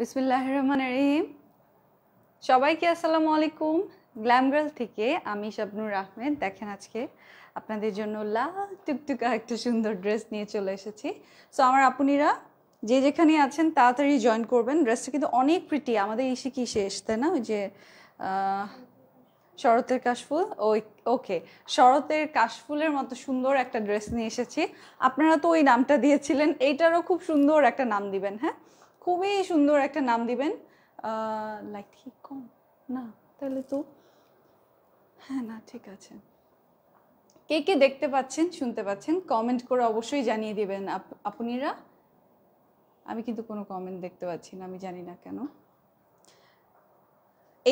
বিসমিল্লাহ রহমান রহিম সবাইকে আসসালামু আলাইকুম গ্ল্যামগার্ল থেকে আমি শাবনুর আহমেদ দেখেন আজকে আপনাদের জন্য লাল টুকটুকা একটা সুন্দর ড্রেস নিয়ে চলে এসেছি সো আমার আপনিরা যে যেখানে আছেন তাড়াতাড়ি জয়েন করবেন ড্রেসটা কিন্তু অনেক প্রিটি আমাদের ইসে কি শেষ তাই না ওই যে শরতের কাশফুল ওই ওকে শরতের কাশফুলের মতো সুন্দর একটা ড্রেস নিয়ে এসেছি আপনারা তো ওই নামটা দিয়েছিলেন এইটারও খুব সুন্দর একটা নাম দিবেন হ্যাঁ খুবই সুন্দর একটা নাম দিবেন লাইক ঠিক কম না তাহলে তো হ্যাঁ না ঠিক আছে কে কে দেখতে পাচ্ছেন শুনতে পাচ্ছেন কমেন্ট করে অবশ্যই জানিয়ে দিবেন আপনিরা আমি কিন্তু কোনো কমেন্ট দেখতে পাচ্ছি না আমি জানি না কেন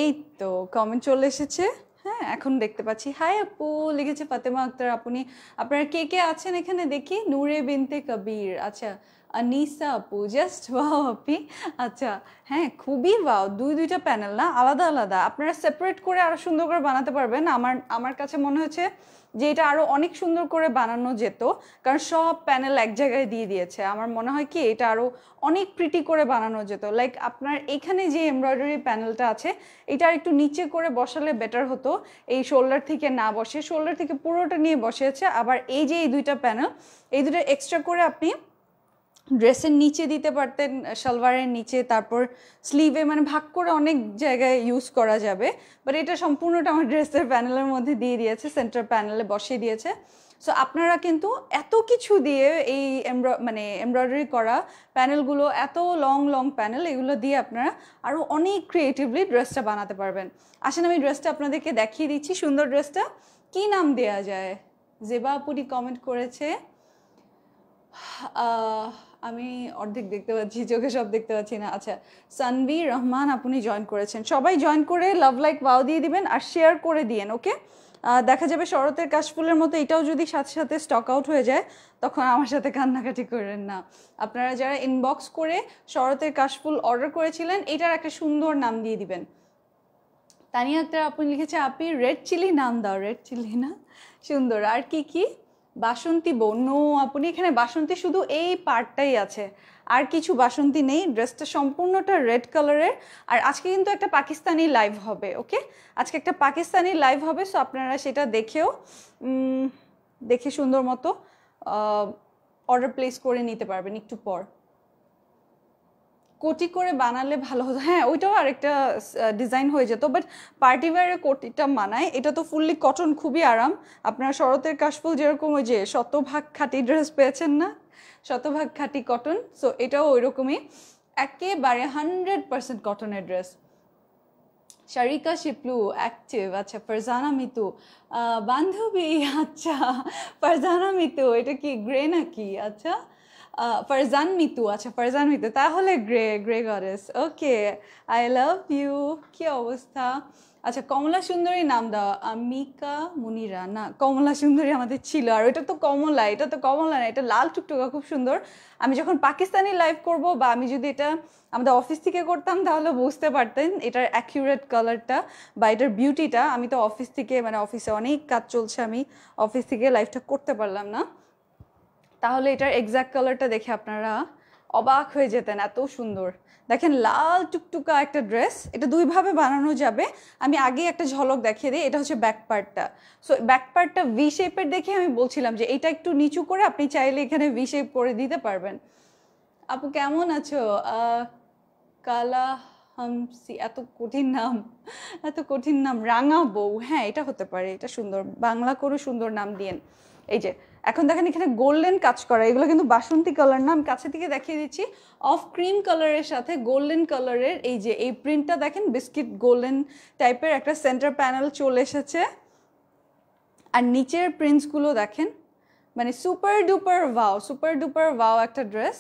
এই তো কমেন্ট চলে এসেছে হ্যাঁ এখন দেখতে পাচ্ছি হাই আপু লিখেছে ফাতেমা আক্তার আপনি আপনারা কে কে আছেন এখানে দেখি নূরে বিনতে কবির আচ্ছা আনিসা আপু জাস্ট ওয়াও আপি আচ্ছা হ্যাঁ খুবই ওয়াও দুই দুইটা প্যানেল না আলাদা আলাদা আপনারা সেপারেট করে আরও সুন্দর করে বানাতে পারবেন আমার আমার কাছে মনে হচ্ছে যে এটা আরো অনেক সুন্দর করে বানানো যেত কারণ সব প্যানেল এক জায়গায় দিয়ে দিয়েছে আমার মনে হয় কি এটা আরও অনেক প্রিটি করে বানানো যেত লাইক আপনার এখানে যে এমব্রয়ডারি প্যানেলটা আছে এটা একটু নিচে করে বসালে বেটার হতো এই শোল্ডার থেকে না বসে শোল্ডার থেকে পুরোটা নিয়ে বসিয়েছে আবার এই যে এই দুইটা প্যানেল এই দুটো এক্সট্রা করে আপনি ড্রেসের নিচে দিতে পারতেন সালোয়ারের নিচে তারপর স্লিভে মানে ভাগ করে অনেক জায়গায় ইউজ করা যাবে বাট এটা সম্পূর্ণটা আমার ড্রেসের প্যানেলের মধ্যে দিয়ে দিয়েছে সেন্টার প্যানেলে বসিয়ে দিয়েছে সো আপনারা কিন্তু এত কিছু দিয়ে এই মানে এমব্রয়ডারি করা প্যানেলগুলো এত লং লং প্যানেল এগুলো দিয়ে আপনারা আরও অনেক ক্রিয়েটিভলি ড্রেসটা বানাতে পারবেন আসেন আমি ড্রেসটা আপনাদেরকে দেখিয়ে দিচ্ছি সুন্দর ড্রেসটা কি নাম দেয়া যায় জেবা আপুরি কমেন্ট করেছে আমি অর্ধেক দেখতে পাচ্ছি চোখে সব দেখতে পাচ্ছি না আচ্ছা সানবি রহমান আপনি জয়েন করেছেন সবাই জয়েন করে লাভ লাইক বাও দিয়ে দিবেন আর শেয়ার করে দিয়েন ওকে দেখা যাবে শরতের কাশফুলের মতো এটাও যদি সাথে সাথে স্টক আউট হয়ে যায় তখন আমার সাথে কান্নাকাটি করেন না আপনারা যারা ইনবক্স করে শরতের কাশফুল অর্ডার করেছিলেন এটার একটা সুন্দর নাম দিয়ে দিবেন তানিয়া আক্তার আপনি লিখেছে আপনি রেড চিলি নাম দাও রেড চিলি না সুন্দর আর কি কী বাসন্তী বোন আপনি এখানে বাসন্তী শুধু এই পার্টটাই আছে আর কিছু বাসন্তী নেই ড্রেসটা সম্পূর্ণটা রেড কালারের আর আজকে কিন্তু একটা পাকিস্তানি লাইভ হবে ওকে আজকে একটা পাকিস্তানি লাইভ হবে সো আপনারা সেটা দেখেও দেখে সুন্দর মতো অর্ডার প্লেস করে নিতে পারবেন একটু পর কোটি করে বানালে ভালো হতো হ্যাঁ ওইটাও আরেকটা ডিজাইন হয়ে যেত বাট পার্টি কোটিটা মানায় এটা তো ফুললি কটন খুবই আরাম আপনার শরতের কাশফুল যেরকম ওই যে শতভাগ খাঁটি ড্রেস পেয়েছেন না শতভাগ খাঁটি কটন সো এটাও ওই রকমই একেবারে হান্ড্রেড পার্সেন্ট কটনের ড্রেস শারিকা শিপলু অ্যাক্টিভ আচ্ছা ফারজানা মিতু বান্ধবী আচ্ছা ফারজানা মিতু এটা কি গ্রে নাকি আচ্ছা ফারজান মিতু আচ্ছা ফারজান মিতু তাহলে গ্রে গ্রে গরেস ওকে আই লাভ ইউ কি অবস্থা আচ্ছা কমলা সুন্দরী নাম দাও আমিকা মুনিরা না কমলা সুন্দরী আমাদের ছিল আর ওইটা তো কমলা এটা তো কমলা না এটা লাল টুকটুকা খুব সুন্দর আমি যখন পাকিস্তানি লাইভ করব বা আমি যদি এটা আমাদের অফিস থেকে করতাম তাহলে বুঝতে পারতেন এটার অ্যাকিউরেট কালারটা বা এটার বিউটিটা আমি তো অফিস থেকে মানে অফিসে অনেক কাজ চলছে আমি অফিস থেকে লাইভটা করতে পারলাম না তাহলে এটার এক্স্যাক্ট কালারটা দেখে আপনারা অবাক হয়ে যেতেন এত সুন্দর দেখেন লাল টুকটুকা একটা ড্রেস এটা দুইভাবে বানানো যাবে আমি আগে একটা ঝলক দেখিয়ে দিই এটা হচ্ছে ব্যাক পার্টটা সো ব্যাক পার্টটা ভি শেপের দেখে আমি বলছিলাম যে এটা একটু নিচু করে আপনি চাইলে এখানে ভি শেপ করে দিতে পারবেন আপু কেমন আছো কালা হামসি এত কঠিন নাম এত কঠিন নাম রাঙা বউ হ্যাঁ এটা হতে পারে এটা সুন্দর বাংলা করে সুন্দর নাম দিয়েন এই যে এখন দেখেন এখানে গোল্ডেন কাজ করা এগুলো কিন্তু বাসন্তী কালার না আমি কাছে থেকে দেখিয়ে দিচ্ছি অফ ক্রিম কালারের সাথে গোল্ডেন কালারের এই যে এই প্রিন্টটা দেখেন বিস্কিট গোল্ডেন টাইপের একটা সেন্টার প্যানেল চলে এসেছে আর নিচের প্রিন্টসগুলো দেখেন মানে super duper wow super duper wow একটা ড্রেস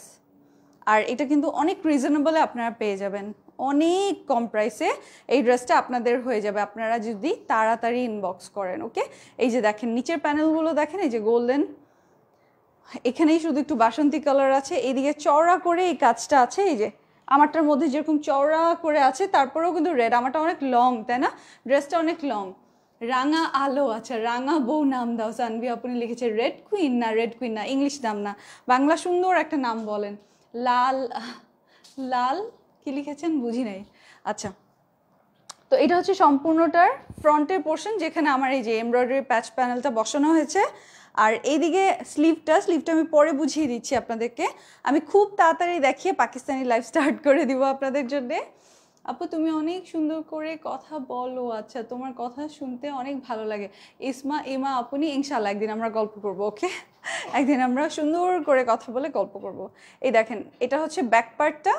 আর এটা কিন্তু অনেক রিজনেবলে আপনারা পেয়ে যাবেন অনেক কম প্রাইসে এই ড্রেসটা আপনাদের হয়ে যাবে আপনারা যদি তাড়াতাড়ি ইনবক্স করেন ওকে এই যে দেখেন নিচের প্যানেলগুলো দেখেন এই যে গোল্ডেন এখানেই শুধু একটু বাসন্তী কালার আছে এইদিকে চওড়া করে এই কাজটা আছে এই যে আমারটার মধ্যে যেরকম চওড়া করে আছে তারপরেও কিন্তু রেড আমারটা অনেক লং তাই না ড্রেসটা অনেক লং রাঙা আলো আছে আচ্ছা, রাঙা বউ নাম দাও সানভি আপনি লিখেছে রেড কুইন না রেড কুইন না ইংলিশ নাম না বাংলা সুন্দর একটা নাম বলেন লাল লাল কি লিখেছেন বুঝি নাই আচ্ছা তো এটা হচ্ছে সম্পূর্ণটার ফ্রন্টের পোর্শন যেখানে আমার এই যে এমব্রয়ডারি প্যাচ প্যানেলটা বসানো হয়েছে আর এইদিকে স্লিভটা স্লিভটা আমি পরে বুঝিয়ে দিচ্ছি আপনাদেরকে আমি খুব তাড়াতাড়ি দেখিয়ে পাকিস্তানি লাইফ স্টার্ট করে দিব আপনাদের জন্যে আপু তুমি অনেক সুন্দর করে কথা বলো আচ্ছা তোমার কথা শুনতে অনেক ভালো লাগে ইসমা ইমা আপনি ইনশাল্লাহ একদিন আমরা গল্প করব ওকে একদিন আমরা সুন্দর করে কথা বলে গল্প করব এই দেখেন এটা হচ্ছে ব্যাক পার্টটা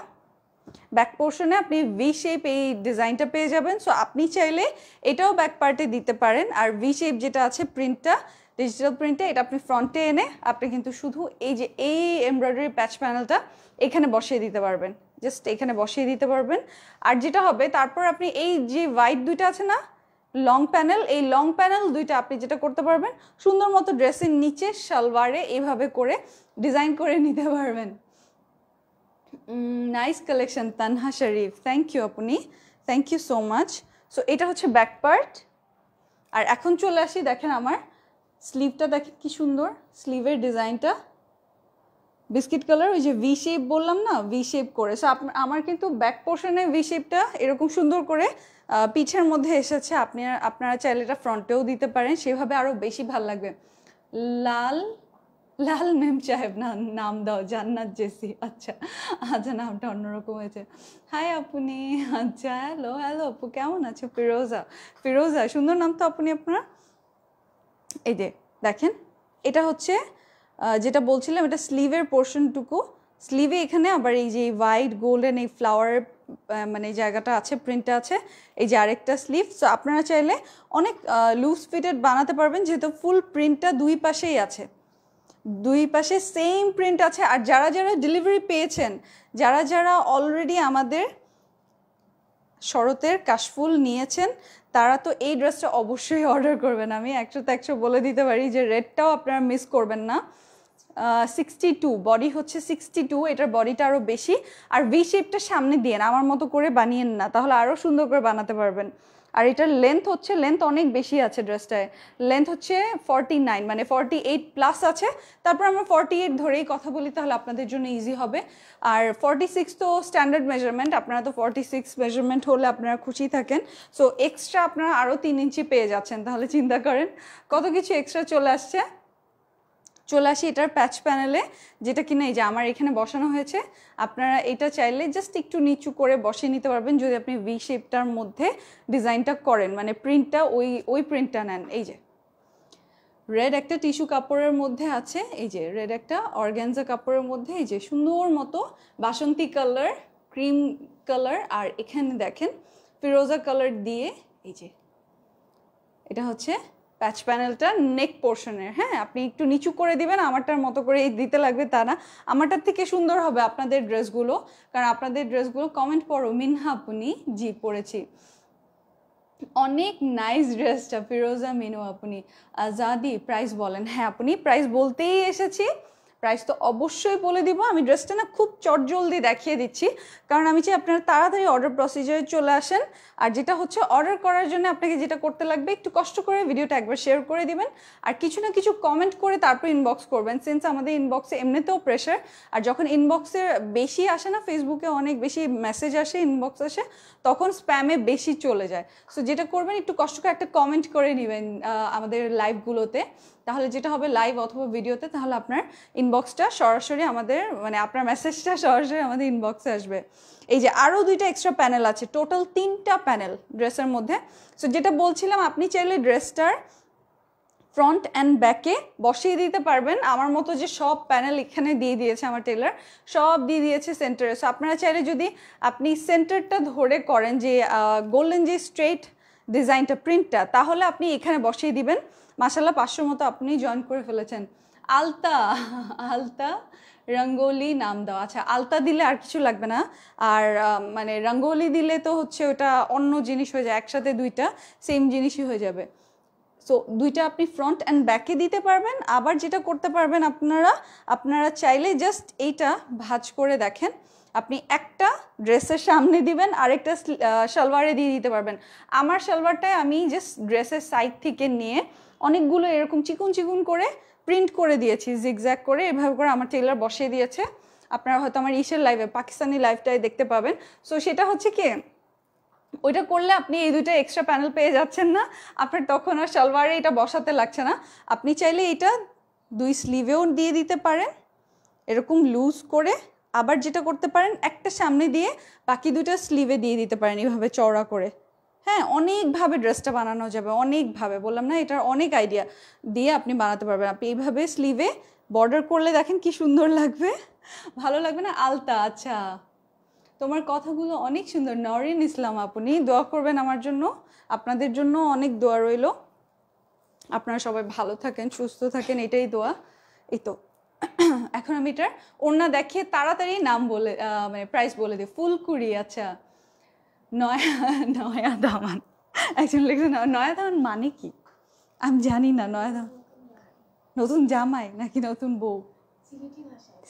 ব্যাক পোর্শনে আপনি ভি শেপ এই ডিজাইনটা পেয়ে যাবেন সো আপনি চাইলে এটাও ব্যাক পার্টে দিতে পারেন আর ভি শেপ যেটা আছে প্রিন্টটা ডিজিটাল প্রিন্টে এটা আপনি ফ্রন্টে এনে আপনি কিন্তু শুধু এই যে এই এমব্রয়ডারি প্যাচ প্যানেলটা এখানে বসিয়ে দিতে পারবেন জাস্ট এখানে বসিয়ে দিতে পারবেন আর যেটা হবে তারপর আপনি এই যে হোয়াইট দুইটা আছে না লং প্যানেল এই লং প্যানেল দুইটা আপনি যেটা করতে পারবেন সুন্দর মতো ড্রেসের নিচে সালোয়ারে এভাবে করে ডিজাইন করে নিতে পারবেন nice collection Tanha Sharif thank you আপনি thank you so much so এটা হচ্ছে ব্যাক পার্ট আর এখন চলে আসি দেখেন আমার স্লিভটা দেখেন কি সুন্দর স্লিভের ডিজাইনটা বিস্কিট কালার ওই যে ভি শেপ বললাম না ভি শেপ করে সো আপনার আমার কিন্তু ব্যাক পোর্শনে ভি শেপটা এরকম সুন্দর করে পিঠের মধ্যে এসেছে আপনি আপনারা চাইলে এটা ফ্রন্টেও দিতে পারেন সেভাবে আরও বেশি ভাল লাগবে লাল লাল মেম সাহেব না নাম দাও জান্নাত জেসি আচ্ছা আচ্ছা নামটা অন্যরকম হয়েছে হাই আপনি আচ্ছা হ্যালো হ্যালো আপু কেমন আছো ফিরোজা ফিরোজা সুন্দর নাম তো আপনি আপনার এই যে দেখেন এটা হচ্ছে যেটা বলছিলাম এটা স্লিভের পোর্শনটুকু স্লিভে এখানে আবার এই যে হোয়াইট গোল্ডেন এই ফ্লাওয়ার মানে জায়গাটা আছে প্রিন্টটা আছে এই যে আরেকটা স্লিভ সো আপনারা চাইলে অনেক লুজ ফিটেড বানাতে পারবেন যেহেতু ফুল প্রিন্টটা দুই পাশেই আছে দুই পাশে সেম প্রিন্ট আছে আর যারা যারা ডেলিভারি পেয়েছেন যারা যারা অলরেডি আমাদের শরতের কাশফুল নিয়েছেন তারা তো এই ড্রেসটা অবশ্যই অর্ডার করবেন আমি একশো তো একশো বলে দিতে পারি যে রেডটাও আপনারা মিস করবেন না সিক্সটি টু বডি হচ্ছে সিক্সটি টু এটার বডিটা আরও বেশি আর ভি শেপটা সামনে দিয়ে আমার মতো করে বানিয়েন না তাহলে আরও সুন্দর করে বানাতে পারবেন আর এটার লেন্থ হচ্ছে লেন্থ অনেক বেশি আছে ড্রেসটায় লেন্থ হচ্ছে ফর্টি নাইন মানে ফর্টি এইট প্লাস আছে তারপর আমরা ফর্টি এইট ধরেই কথা বলি তাহলে আপনাদের জন্য ইজি হবে আর ফর্টি সিক্স তো স্ট্যান্ডার্ড মেজারমেন্ট আপনারা তো ফর্টি সিক্স মেজারমেন্ট হলে আপনারা খুশি থাকেন সো এক্সট্রা আপনারা আরও তিন ইঞ্চি পেয়ে যাচ্ছেন তাহলে চিন্তা করেন কত কিছু এক্সট্রা চলে আসছে চলে আসি এটার প্যাচ প্যানেলে যেটা কিনা এই যে আমার এখানে বসানো হয়েছে আপনারা এটা চাইলে জাস্ট একটু নিচু করে বসিয়ে নিতে পারবেন যদি আপনি ভি শেপটার মধ্যে ডিজাইনটা করেন মানে প্রিন্টটা ওই ওই প্রিন্টটা নেন এই যে রেড একটা টিস্যু কাপড়ের মধ্যে আছে এই যে রেড একটা অর্গ্যানজা কাপড়ের মধ্যে এই যে সুন্দর মতো বাসন্তী কালার ক্রিম কালার আর এখানে দেখেন ফিরোজা কালার দিয়ে এই যে এটা হচ্ছে প্যাচ প্যানেলটা নেক পোর্শনের হ্যাঁ আপনি একটু নিচু করে দিবেন আমারটার মতো করে দিতে লাগবে তা না আমারটার থেকে সুন্দর হবে আপনাদের ড্রেসগুলো কারণ আপনাদের ড্রেসগুলো কমেন্ট পড়ো মিনহা আপনি জি পড়েছি অনেক নাইস ড্রেসটা ফিরোজা মিনু আপনি আজাদি প্রাইস বলেন হ্যাঁ আপনি প্রাইস বলতেই এসেছি প্রাইস তো অবশ্যই বলে দিব আমি ড্রেসটা না খুব চটজলদি দেখিয়ে দিচ্ছি কারণ আমি চাই আপনারা তাড়াতাড়ি অর্ডার প্রসিজারে চলে আসেন আর যেটা হচ্ছে অর্ডার করার জন্য আপনাকে যেটা করতে লাগবে একটু কষ্ট করে ভিডিওটা একবার শেয়ার করে দিবেন আর কিছু না কিছু কমেন্ট করে তারপর ইনবক্স করবেন সিন্স আমাদের ইনবক্সে এমনিতেও প্রেশার আর যখন ইনবক্সে বেশি আসে না ফেসবুকে অনেক বেশি মেসেজ আসে ইনবক্স আসে তখন স্প্যামে বেশি চলে যায় সো যেটা করবেন একটু কষ্ট করে একটা কমেন্ট করে নেবেন আমাদের লাইভগুলোতে তাহলে যেটা হবে লাইভ অথবা ভিডিওতে তাহলে আপনার ইনবক্সটা সরাসরি আমাদের মানে আপনার মেসেজটা সরাসরি আমাদের ইনবক্সে আসবে এই যে আরও দুইটা এক্সট্রা প্যানেল আছে টোটাল তিনটা প্যানেল ড্রেসের মধ্যে সো যেটা বলছিলাম আপনি চাইলে ড্রেসটার ফ্রন্ট অ্যান্ড ব্যাকে বসিয়ে দিতে পারবেন আমার মতো যে সব প্যানেল এখানে দিয়ে দিয়েছে আমার টেলার সব দিয়ে দিয়েছে সেন্টারে সো আপনারা চাইলে যদি আপনি সেন্টারটা ধরে করেন যে গোল্ডেন যে স্ট্রেট ডিজাইনটা প্রিন্টটা তাহলে আপনি এখানে বসিয়ে দিবেন মাসাল্লাহ পাঁচশোর মতো আপনি জয়েন করে ফেলেছেন আলতা আলতা রঙ্গোলি নাম দাও আচ্ছা আলতা দিলে আর কিছু লাগবে না আর মানে রঙ্গোলি দিলে তো হচ্ছে ওটা অন্য জিনিস হয়ে যায় একসাথে দুইটা সেম জিনিসই হয়ে যাবে সো দুইটা আপনি ফ্রন্ট অ্যান্ড ব্যাকে দিতে পারবেন আবার যেটা করতে পারবেন আপনারা আপনারা চাইলে জাস্ট এইটা ভাজ করে দেখেন আপনি একটা ড্রেসের সামনে দিবেন আরেকটা সালোয়ারে দিয়ে দিতে পারবেন আমার সালোয়ারটায় আমি জাস্ট ড্রেসের সাইড থেকে নিয়ে অনেকগুলো এরকম চিকুন চিকুন করে প্রিন্ট করে দিয়েছি জ্যাগ করে এভাবে করে আমার টেলার বসিয়ে দিয়েছে আপনারা হয়তো আমার ইসের লাইভে পাকিস্তানি লাইভটাই দেখতে পাবেন সো সেটা হচ্ছে কি ওইটা করলে আপনি এই দুইটা এক্সট্রা প্যানেল পেয়ে যাচ্ছেন না আপনার তখন আর সালোয়ারে এটা বসাতে লাগছে না আপনি চাইলে এটা দুই স্লিভেও দিয়ে দিতে পারেন এরকম লুজ করে আবার যেটা করতে পারেন একটা সামনে দিয়ে বাকি দুটো স্লিভে দিয়ে দিতে পারেন এভাবে চওড়া করে হ্যাঁ অনেকভাবে ড্রেসটা বানানো যাবে অনেকভাবে বললাম না এটার অনেক আইডিয়া দিয়ে আপনি বানাতে পারবেন আপনি এইভাবে স্লিভে বর্ডার করলে দেখেন কি সুন্দর লাগবে ভালো লাগবে না আলতা আচ্ছা তোমার কথাগুলো অনেক সুন্দর নরিন ইসলাম আপনি দোয়া করবেন আমার জন্য আপনাদের জন্য অনেক দোয়া রইল আপনারা সবাই ভালো থাকেন সুস্থ থাকেন এটাই দোয়া এই তো এখন আমি এটার ওনা দেখে তাড়াতাড়ি নাম বলে মানে প্রাইস বলে দিই ফুলকুড়ি আচ্ছা নয়া নয়া দামান একজন লিখছে নয়া দামান মানে কি আমি জানি না নয়া দামান নতুন জামাই নাকি নতুন বউ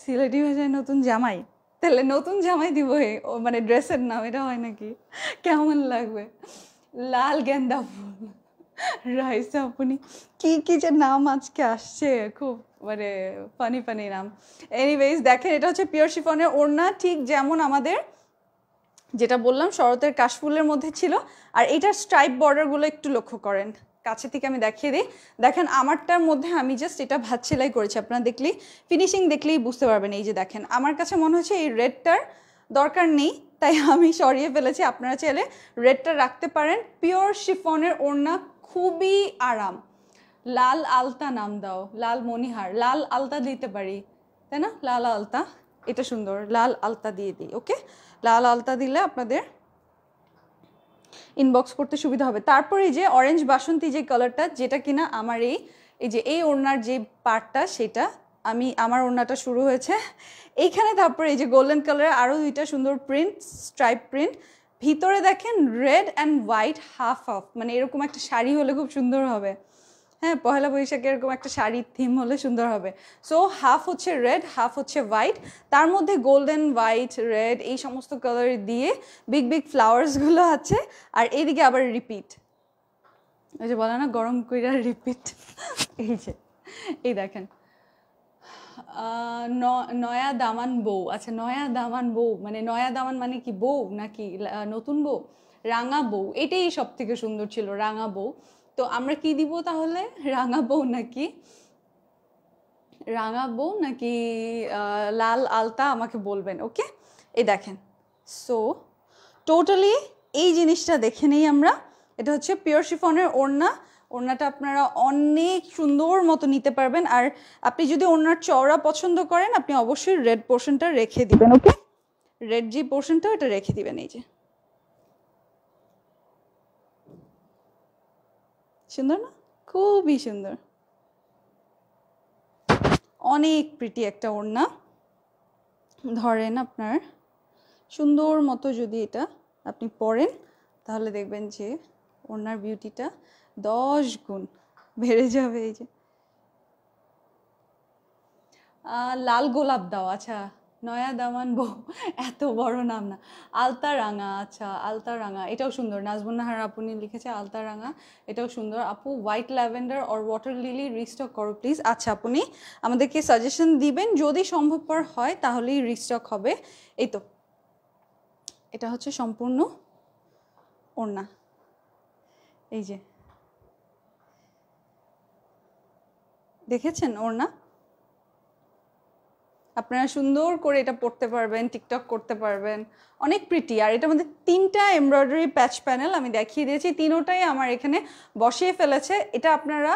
সিলেটি ভাষায় নতুন জামাই তাহলে নতুন জামাই দিব ও মানে ড্রেসের নাম এটা হয় নাকি কেমন লাগবে লাল গেন্দা ফুল রাইস আপনি কি কি যে নাম আজকে আসছে খুব মানে ফানি ফানি নাম এনিওয়েজ দেখেন এটা হচ্ছে পিওর শিফনের ওড়না ঠিক যেমন আমাদের যেটা বললাম শরতের কাশফুলের মধ্যে ছিল আর এটার স্ট্রাইপ বর্ডারগুলো একটু লক্ষ্য করেন কাছে থেকে আমি দেখিয়ে দিই দেখেন আমারটার মধ্যে আমি জাস্ট এটা ভাত সেলাই করেছি আপনারা দেখলেই ফিনিশিং দেখলেই বুঝতে পারবেন এই যে দেখেন আমার কাছে মনে হচ্ছে এই রেডটার দরকার নেই তাই আমি সরিয়ে ফেলেছি আপনারা চাইলে রেডটা রাখতে পারেন পিওর শিফনের ওড়না খুবই আরাম লাল আলতা নাম দাও লাল মনিহার লাল আলতা দিতে পারি তাই না লাল আলতা এটা সুন্দর লাল আলতা দিয়ে দিই ওকে লাল আলতা দিলে আপনাদের ইনবক্স করতে সুবিধা হবে তারপরে যে অরেঞ্জ বাসন্তী যে কালারটা যেটা কিনা আমার এই এই যে এই ওড়নার যে পার্টটা সেটা আমি আমার ওড়নাটা শুরু হয়েছে এইখানে তারপরে এই যে গোল্ডেন কালারের আরও দুইটা সুন্দর প্রিন্ট স্ট্রাইপ প্রিন্ট ভিতরে দেখেন red and white half half মানে এরকম একটা শাড়ি হলে খুব সুন্দর হবে হ্যাঁ পহেলা বৈশাখে এরকম একটা শাড়ির থিম হলে সুন্দর হবে সো হাফ হচ্ছে রেড হাফ হচ্ছে হোয়াইট তার মধ্যে গোল্ডেন হোয়াইট রেড এই সমস্ত কালার দিয়ে বিগ বিগ ফ্লাওয়ার্সগুলো আছে আর এইদিকে আবার রিপিট ওই যে বলে না গরম কইরা রিপিট এই যে এই দেখেন নয়া দামান বউ আচ্ছা নয়া দামান বউ মানে নয়া দামান মানে কি বউ নাকি নতুন বউ রাঙা বউ এটাই সব থেকে সুন্দর ছিল রাঙা বউ তো আমরা কি দিব তাহলে রাঙাবো নাকি রাঙাবো নাকি লাল আলতা আমাকে বলবেন ওকে এই দেখেন সো টোটালি এই জিনিসটা দেখে নেই আমরা এটা হচ্ছে পিওর শিফনের ওড়না ওড়নাটা আপনারা অনেক সুন্দর মতো নিতে পারবেন আর আপনি যদি ওড়নার চওড়া পছন্দ করেন আপনি অবশ্যই রেড পোর্শনটা রেখে দিবেন ওকে রেড যে পোর্শনটা ওটা রেখে দিবেন এই যে সুন্দর না খুবই সুন্দর অনেক প্রিটি একটা ওড়না ধরেন আপনার সুন্দর মতো যদি এটা আপনি পরেন তাহলে দেখবেন যে ওড়নার বিউটিটা দশ গুণ বেড়ে যাবে এই যে লাল গোলাপ দাও আচ্ছা নয়া দামান বউ এত বড় নাম না আলতারাঙা আচ্ছা আলতারাঙা এটাও সুন্দর নাহার আপনি লিখেছে রাঙা এটাও সুন্দর আপু white lavender or water lily restock করো প্লিজ আচ্ছা আপনি আমাদেরকে সাজেশন দিবেন যদি সম্ভবপর হয় তাহলেই রিস্টক হবে এই তো এটা হচ্ছে সম্পূর্ণ ওড়না এই যে দেখেছেন ওড়না আপনারা সুন্দর করে এটা পড়তে পারবেন টিকটক করতে পারবেন অনেক প্রিটি আর এটার মধ্যে তিনটা এমব্রয়ডারি প্যাচ প্যানেল আমি দেখিয়ে দিয়েছি তিনোটাই আমার এখানে বসিয়ে ফেলেছে এটা আপনারা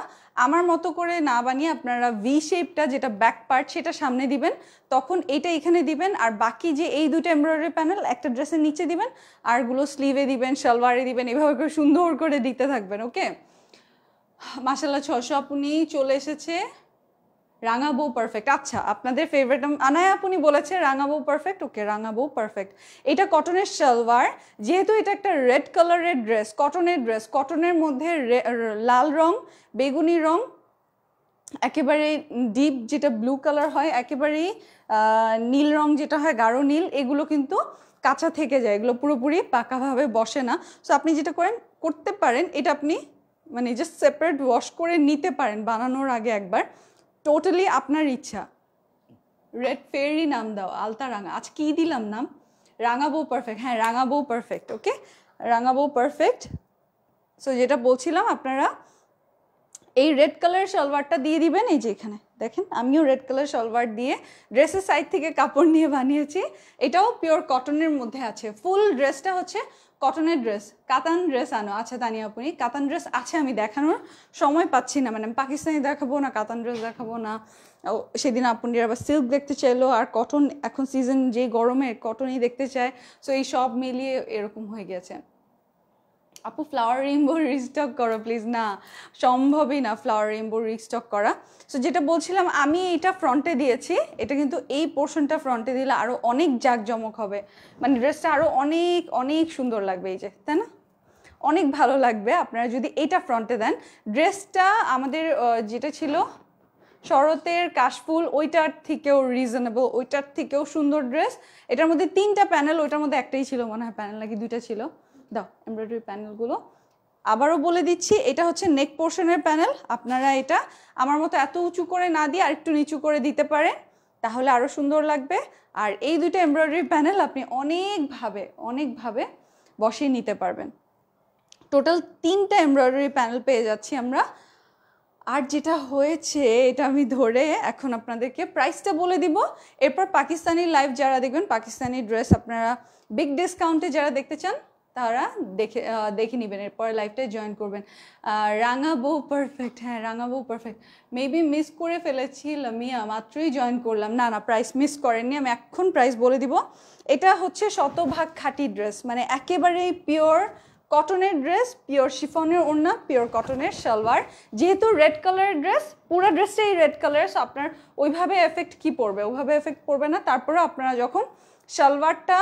আমার মতো করে না বানিয়ে আপনারা ভি শেপটা যেটা ব্যাক পার্ট সেটা সামনে দিবেন তখন এটা এখানে দিবেন আর বাকি যে এই দুটো এমব্রয়ডারি প্যানেল একটা ড্রেসের নিচে দিবেন আরগুলো স্লিভে দিবেন সালোয়ারে দিবেন এভাবে করে সুন্দর করে দিতে থাকবেন ওকে মাসাল্লাহ ছশো আপনি চলে এসেছে রাঙাবো পারফেক্ট আচ্ছা আপনাদের ফেভারিট আনায়া আপনি বলেছে রাঙাবো পারফেক্ট ওকে রাঙাবো পারফেক্ট এটা কটনের সালোয়ার যেহেতু এটা একটা রেড কালারের ড্রেস কটনের ড্রেস কটনের মধ্যে লাল রং বেগুনি রং একেবারে ডিপ যেটা ব্লু কালার হয় একেবারেই নীল রং যেটা হয় গাঢ় নীল এগুলো কিন্তু কাঁচা থেকে যায় এগুলো পুরোপুরি পাকাভাবে বসে না সো আপনি যেটা করেন করতে পারেন এটা আপনি মানে জাস্ট সেপারেট ওয়াশ করে নিতে পারেন বানানোর আগে একবার টোটালি আপনার ইচ্ছা রেড ফেরি নাম দাও আলতা রাঙা আজ কি দিলাম নাম রাঙাবো পারফেক্ট হ্যাঁ বউ পারফেক্ট ওকে রাঙাবো পারফেক্ট সো যেটা বলছিলাম আপনারা এই রেড কালার সালোয়ারটা দিয়ে দিবেন এই যে এখানে দেখেন আমিও রেড কালার সলভার দিয়ে ড্রেসের সাইড থেকে কাপড় নিয়ে বানিয়েছি এটাও পিওর কটনের মধ্যে আছে ফুল ড্রেসটা হচ্ছে কটনের ড্রেস কাতান ড্রেস আনো আচ্ছা তানি আপনি কাতান ড্রেস আছে আমি দেখানোর সময় পাচ্ছি না মানে আমি পাকিস্তানি দেখাবো না কাতান ড্রেস দেখাবো না সেদিন আপনি আবার সিল্ক দেখতে চাইলো আর কটন এখন সিজন যে গরমে কটনই দেখতে চায় সো এই সব মিলিয়ে এরকম হয়ে গেছে আপু ফ্লাওয়ার রেইনবো রিস্টক করো প্লিজ না সম্ভবই না ফ্লাওয়ার রেইনবো রিস্টক করা সো যেটা বলছিলাম আমি এটা ফ্রন্টে দিয়েছি এটা কিন্তু এই পোর্শনটা ফ্রন্টে দিলে আরও অনেক জাঁকজমক হবে মানে ড্রেসটা আরও অনেক অনেক সুন্দর লাগবে এই যে তাই না অনেক ভালো লাগবে আপনারা যদি এটা ফ্রন্টে দেন ড্রেসটা আমাদের যেটা ছিল শরতের কাশফুল ওইটার থেকেও রিজনেবল ওইটার থেকেও সুন্দর ড্রেস এটার মধ্যে তিনটা প্যানেল ওইটার মধ্যে একটাই ছিল মনে হয় প্যানেল নাকি দুইটা ছিল দাও এমব্রয়ডারি প্যানেলগুলো আবারও বলে দিচ্ছি এটা হচ্ছে নেক পোর্শনের প্যানেল আপনারা এটা আমার মতো এত উঁচু করে না দিয়ে আরেকটু নিচু করে দিতে পারেন তাহলে আরও সুন্দর লাগবে আর এই দুটো এমব্রয়ডারি প্যানেল আপনি অনেকভাবে অনেকভাবে বসিয়ে নিতে পারবেন টোটাল তিনটা এমব্রয়ডারি প্যানেল পেয়ে যাচ্ছি আমরা আর যেটা হয়েছে এটা আমি ধরে এখন আপনাদেরকে প্রাইসটা বলে দিব এরপর পাকিস্তানি লাইভ যারা দেখবেন পাকিস্তানি ড্রেস আপনারা বিগ ডিসকাউন্টে যারা দেখতে চান তারা দেখে দেখে নেবেন এরপরে লাইফটায় জয়েন করবেন রাঙা বউ পারফেক্ট হ্যাঁ রাঙা বউ পারফেক্ট মেবি মিস করে ফেলেছি লামিয়া মাত্রই জয়েন করলাম না না প্রাইস মিস করেননি আমি এখন প্রাইস বলে দিব এটা হচ্ছে শতভাগ খাঁটি ড্রেস মানে একেবারেই পিওর কটনের ড্রেস পিওর শিফনের ওড়না পিওর কটনের সালোয়ার যেহেতু রেড কালারের ড্রেস পুরো ড্রেসটাই রেড কালার সো আপনার ওইভাবে এফেক্ট কি পড়বে ওইভাবে এফেক্ট পড়বে না তারপরে আপনারা যখন সালোয়ারটা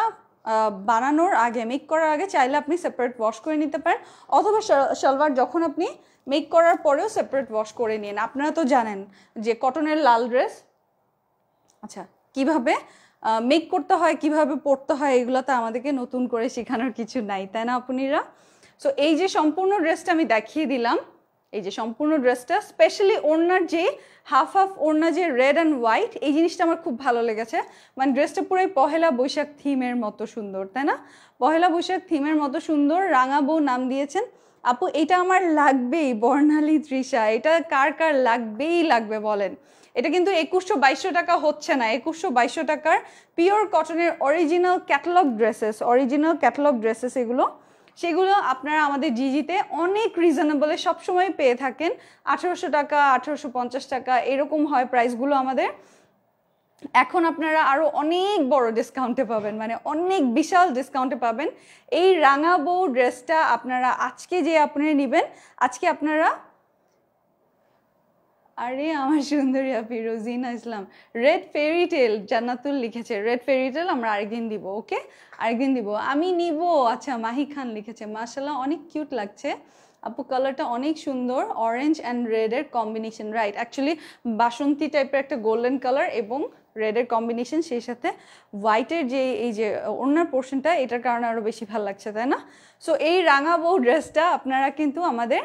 বানানোর আগে মেক করার আগে চাইলে আপনি সেপারেট ওয়াশ করে নিতে পারেন অথবা সালোয়ার যখন আপনি মেক করার পরেও সেপারেট ওয়াশ করে নিন আপনারা তো জানেন যে কটনের লাল ড্রেস আচ্ছা কিভাবে মেক করতে হয় কিভাবে পড়তে হয় এগুলো তো আমাদেরকে নতুন করে শেখানোর কিছু নাই তাই না আপনিরা সো এই যে সম্পূর্ণ ড্রেসটা আমি দেখিয়ে দিলাম এই যে সম্পূর্ণ ড্রেসটা স্পেশালি ওড়নার যে হাফ হাফ ওড়না যে রেড অ্যান্ড হোয়াইট এই জিনিসটা আমার খুব ভালো লেগেছে মানে ড্রেসটা পুরোই পহেলা বৈশাখ থিমের মতো সুন্দর তাই না পহেলা বৈশাখ থিমের মতো সুন্দর বউ নাম দিয়েছেন আপু এটা আমার লাগবেই বর্ণালী তৃষা এটা কার কার লাগবেই লাগবে বলেন এটা কিন্তু একুশশো বাইশশো টাকা হচ্ছে না একুশশো বাইশশো টাকার পিওর কটনের original catalogue dresses original catalogue dresses এগুলো সেগুলো আপনারা আমাদের জিজিতে অনেক রিজনেবলে সবসময় পেয়ে থাকেন আঠেরোশো টাকা আঠেরোশো পঞ্চাশ টাকা এরকম হয় প্রাইসগুলো আমাদের এখন আপনারা আরও অনেক বড় ডিসকাউন্টে পাবেন মানে অনেক বিশাল ডিসকাউন্টে পাবেন এই রাঙা বউ ড্রেসটা আপনারা আজকে যে আপনারা নেবেন আজকে আপনারা আরে আমার সুন্দরী আপি রোজিনা ইসলাম রেড ফেরি টেল জান্নাতুল লিখেছে রেড ফেরি টেল আমরা আরেকদিন দিব ওকে আরেকদিন দিব আমি নিব আচ্ছা মাহি খান লিখেছে মার্শাল্লাহ অনেক কিউট লাগছে আপু কালারটা অনেক সুন্দর অরেঞ্জ অ্যান্ড রেডের কম্বিনেশন রাইট অ্যাকচুয়ালি বাসন্তী টাইপের একটা গোল্ডেন কালার এবং রেডের কম্বিনেশন সেই সাথে হোয়াইটের যে এই যে ওনার পোর্শনটা এটার কারণে আরও বেশি ভালো লাগছে তাই না সো এই রাঙা বউ ড্রেসটা আপনারা কিন্তু আমাদের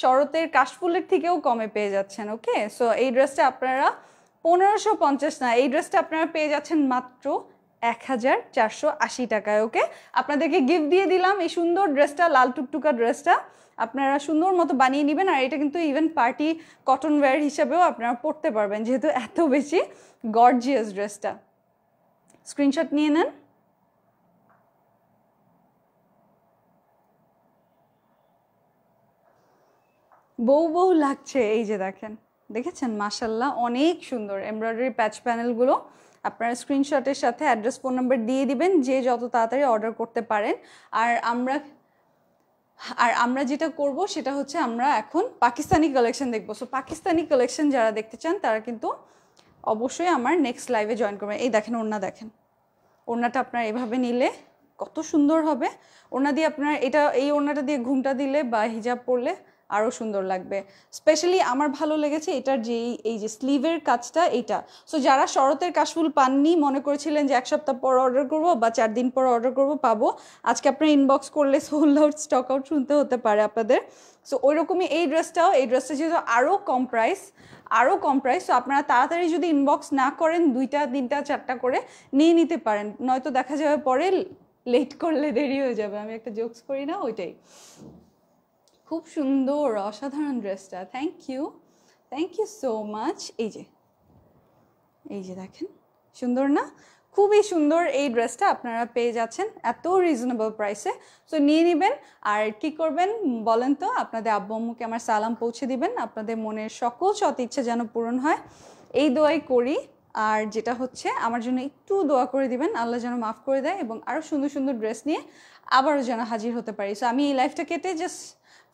শরতের কাশফুলের থেকেও কমে পেয়ে যাচ্ছেন ওকে সো এই ড্রেসটা আপনারা পনেরোশো পঞ্চাশ না এই ড্রেসটা আপনারা পেয়ে যাচ্ছেন মাত্র এক হাজার চারশো আশি টাকায় ওকে আপনাদেরকে গিফট দিয়ে দিলাম এই সুন্দর ড্রেসটা লাল টুকটুকা ড্রেসটা আপনারা সুন্দর মতো বানিয়ে নেবেন আর এটা কিন্তু ইভেন পার্টি কটন ওয়্যার হিসাবেও আপনারা পরতে পারবেন যেহেতু এত বেশি গর্জিয়াস ড্রেসটা স্ক্রিনশট নিয়ে নেন বউ বউ লাগছে এই যে দেখেন দেখেছেন মাসাল্লাহ অনেক সুন্দর এমব্রয়ডারি প্যাচ প্যানেলগুলো আপনারা স্ক্রিনশটের সাথে অ্যাড্রেস ফোন নাম্বার দিয়ে দিবেন যে যত তাড়াতাড়ি অর্ডার করতে পারেন আর আমরা আর আমরা যেটা করব সেটা হচ্ছে আমরা এখন পাকিস্তানি কালেকশন দেখব সো পাকিস্তানি কালেকশন যারা দেখতে চান তারা কিন্তু অবশ্যই আমার নেক্সট লাইভে জয়েন করবেন এই দেখেন ওড়না দেখেন ওড়নাটা আপনার এভাবে নিলে কত সুন্দর হবে ওড়না দিয়ে আপনার এটা এই ওড়নাটা দিয়ে ঘুমটা দিলে বা হিজাব পরলে আরও সুন্দর লাগবে স্পেশালি আমার ভালো লেগেছে এটার যে এই যে স্লিভের কাজটা এইটা সো যারা শরতের কাশফুল পাননি মনে করেছিলেন যে এক সপ্তাহ পর অর্ডার করব বা চার দিন পর অর্ডার করব পাবো আজকে আপনার ইনবক্স করলে সোল্ড আউট স্টক আউট শুনতে হতে পারে আপনাদের সো ওইরকমই এই ড্রেসটাও এই ড্রেসটা যেহেতু আরও কম প্রাইস আরও কম প্রাইস সো আপনারা তাড়াতাড়ি যদি ইনবক্স না করেন দুইটা তিনটা চারটা করে নিয়ে নিতে পারেন নয়তো দেখা যাবে পরে লেট করলে দেরি হয়ে যাবে আমি একটা জোকস করি না ওইটাই খুব সুন্দর অসাধারণ ড্রেসটা thank you thank you so much এই যে এই যে দেখেন সুন্দর না খুবই সুন্দর এই ড্রেসটা আপনারা পেয়ে যাচ্ছেন এত রিজনেবল প্রাইসে সো নিয়ে নেবেন আর কি করবেন বলেন তো আপনাদের আব্বু আম্মুকে আমার সালাম পৌঁছে দিবেন আপনাদের মনের সকল সত ইচ্ছা যেন পূরণ হয় এই দোয়াই করি আর যেটা হচ্ছে আমার জন্য একটু দোয়া করে দিবেন আল্লাহ যেন মাফ করে দেয় এবং আরও সুন্দর সুন্দর ড্রেস নিয়ে আবারও যেন হাজির হতে পারি সো আমি এই লাইফটা কেটে জাস্ট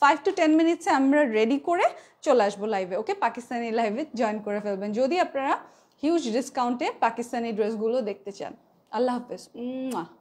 ফাইভ টু টেন মিনিটসে আমরা রেডি করে চলে আসবো লাইভে ওকে পাকিস্তানি লাইভে জয়েন করে ফেলবেন যদি আপনারা হিউজ ডিসকাউন্টে পাকিস্তানি ড্রেসগুলো দেখতে চান আল্লাহ হাফেজ